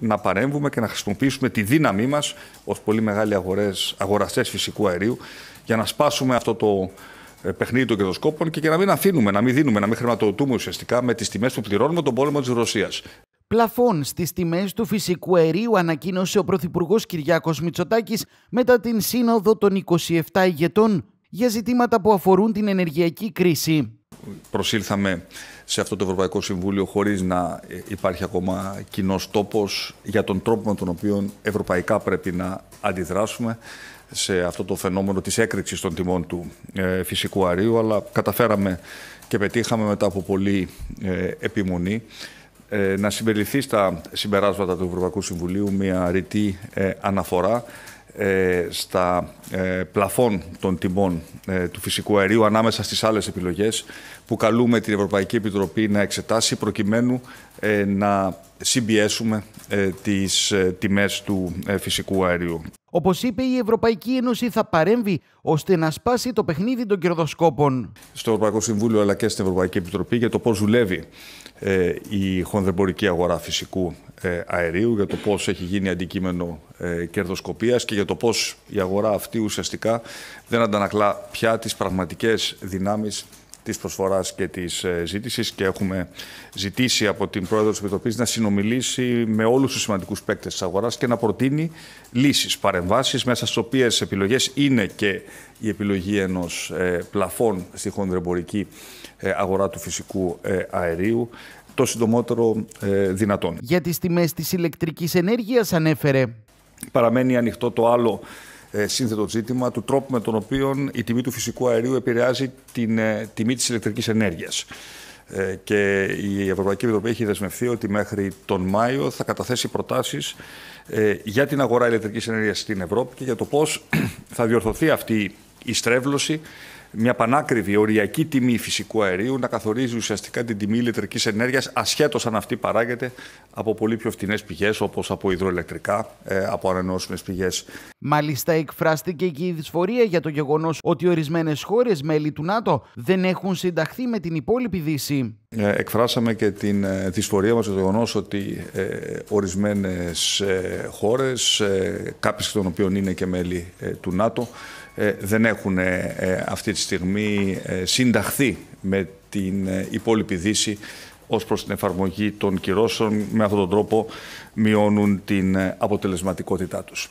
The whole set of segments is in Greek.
να παρέμβουμε και να χρησιμοποιήσουμε τη δύναμή μας ως πολύ μεγάλοι αγορές, αγοραστές φυσικού αερίου για να σπάσουμε αυτό το ε, παιχνίδι των κερδοσκόπων και να μην αφήνουμε, να μην δίνουμε, να μην χρηματοδοτούμε ουσιαστικά με τις τιμές που πληρώνουμε τον πόλεμο της Ρωσίας. Πλαφών στις τιμές του φυσικού αερίου ανακοίνωσε ο Πρωθυπουργός Κυριάκος Μητσοτάκης μετά την σύνοδο των 27 ηγετών για ζητήματα που αφορούν την ενεργειακή κρίση. Προσήλθαμε σε αυτό το Ευρωπαϊκό Συμβούλιο χωρίς να ε, υπάρχει ακόμα κοινός τόπος για τον τρόπο με τον οποίο ευρωπαϊκά πρέπει να αντιδράσουμε σε αυτό το φαινόμενο της έκρηξης των τιμών του ε, φυσικού αερίου, αλλά καταφέραμε και πετύχαμε μετά από πολλή ε, επιμονή να συμπεριληφθεί στα συμπεράσματα του Ευρωπαϊκού Συμβουλίου μια ρητή αναφορά ε, στα ε, πλαφών των τιμών ε, του φυσικού αερίου ανάμεσα στις άλλες επιλογές που καλούμε την Ευρωπαϊκή Επιτροπή να εξετάσει προκειμένου να συμπιέσουμε ε, τις ε, τιμές του ε, φυσικού αερίου. Όπως είπε, η Ευρωπαϊκή Ένωση θα παρέμβει ώστε να σπάσει το παιχνίδι των κερδοσκόπων. Στο Ευρωπαϊκό Συμβούλιο αλλά και στην Ευρωπαϊκή Επιτροπή για το πώς δουλεύει η χονδρεμπορική αγορά φυσικού αερίου, για το πώς έχει γίνει αντικείμενο κερδοσκοπίας και για το πώς η αγορά αυτή ουσιαστικά δεν αντανακλά πια τις πραγματικές δυνάμεις της προσφοράς και της ε, ζήτησης και έχουμε ζητήσει από την Πρόεδρο της Επιτροπής να συνομιλήσει με όλους τους σημαντικούς παίκτες της αγοράς και να προτείνει λύσεις, παρεμβάσεις μέσα στις οποίες επιλογές είναι και η επιλογή ενός ε, πλαφών στη χονδρεμπορική ε, αγορά του φυσικού αερίου το συντομότερο δυνατόν. Για τις τιμές της ηλεκτρικής ενέργειας ανέφερε. Παραμένει ανοιχτό το άλλο ε, σύνθετο ζήτημα του τρόπου με τον οποίο η τιμή του φυσικού αερίου επηρεάζει την ε, τιμή της ηλεκτρικής ενέργειας. Ε, και η Ευρωπαϊκή Επιτροπή έχει δεσμευθεί ότι μέχρι τον Μάιο θα καταθέσει προτάσεις για την αγορά ηλεκτρικής ενέργειας στην Ευρώπη και για το πώς θα διορθωθεί αυτή η στρέβλωση μια πανάκριβη οριακή τιμή φυσικού αερίου να καθορίζει ουσιαστικά την τιμή ηλεκτρικής ενέργειας, ασχέτως αν αυτή παράγεται από πολύ πιο φτηνές πηγές, όπως από υδροελεκτρικά, ε, από ανανεώσιμες πηγές. Μάλιστα, εκφράστηκε και η δυσφορία για το γεγονός ότι ορισμένες χώρες μέλη του ΝΑΤΟ δεν έχουν συνταχθεί με την υπόλοιπη Δύση. Ε, εκφράσαμε και την ε, δυσφορία μας για το γεγονός ότι ε, ορισμένες ε, χώρες, ε, κάποιες των οποίων είναι και μέλη του ΝΑΤΟ, ε, δεν έχουν ε, ε, αυτή τη στιγμή συνταχθεί με την υπόλοιπη Δύση ως προς την εφαρμογή των κυρώσεων. Με αυτόν τον τρόπο μειώνουν την αποτελεσματικότητά τους.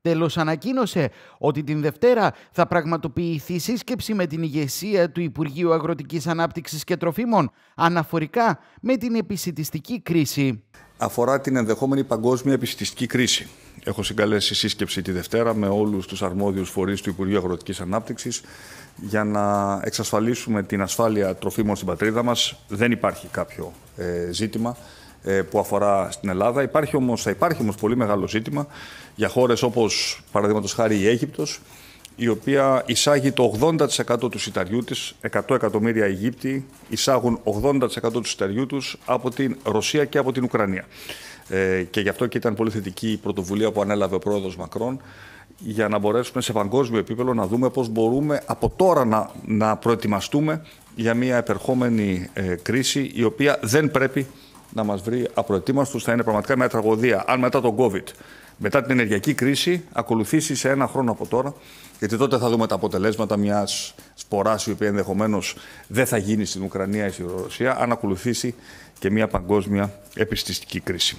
Τέλος, ανακοίνωσε ότι την Δευτέρα θα πραγματοποιηθεί σύσκεψη με την ηγεσία του Υπουργείου Αγροτικής Ανάπτυξης και Τροφίμων αναφορικά με την επισητιστική κρίση αφορά την ενδεχόμενη παγκόσμια επιστηστική κρίση. Έχω συγκαλέσει σύσκεψη τη Δευτέρα με όλους τους αρμόδιους φορείς του Υπουργείου Αγροτικής Ανάπτυξης για να εξασφαλίσουμε την ασφάλεια τροφίμων στην πατρίδα μας. Δεν υπάρχει κάποιο ε, ζήτημα ε, που αφορά στην Ελλάδα. Υπάρχει όμως, θα υπάρχει όμως πολύ μεγάλο ζήτημα για χώρες όπως παραδείγματος χάρη η Αίγυπτος, η οποία εισάγει το 80% του σιταριού της, 100 εκατομμύρια Αιγύπτιοι εισάγουν 80% του σιταριού τους από την Ρωσία και από την Ουκρανία. Ε, και γι' αυτό και ήταν πολύ θετική η πρωτοβουλία που ανέλαβε ο πρόεδρος Μακρόν για να μπορέσουμε σε παγκόσμιο επίπεδο να δούμε πώς μπορούμε από τώρα να, να προετοιμαστούμε για μια επερχόμενη ε, κρίση η οποία δεν πρέπει να μας βρει απροετοίμαστος, θα είναι πραγματικά μια τραγωδία. Αν μετά τον COVID μετά την ενεργειακή κρίση ακολουθήσεις σε ένα χρόνο από τώρα, γιατί τότε θα δούμε τα αποτελέσματα μιας σποράς η οποία ενδεχομένως δεν θα γίνει στην Ουκρανία ή στη Ρωσία, αν ακολουθήσει και μια παγκόσμια επιστηστική κρίση.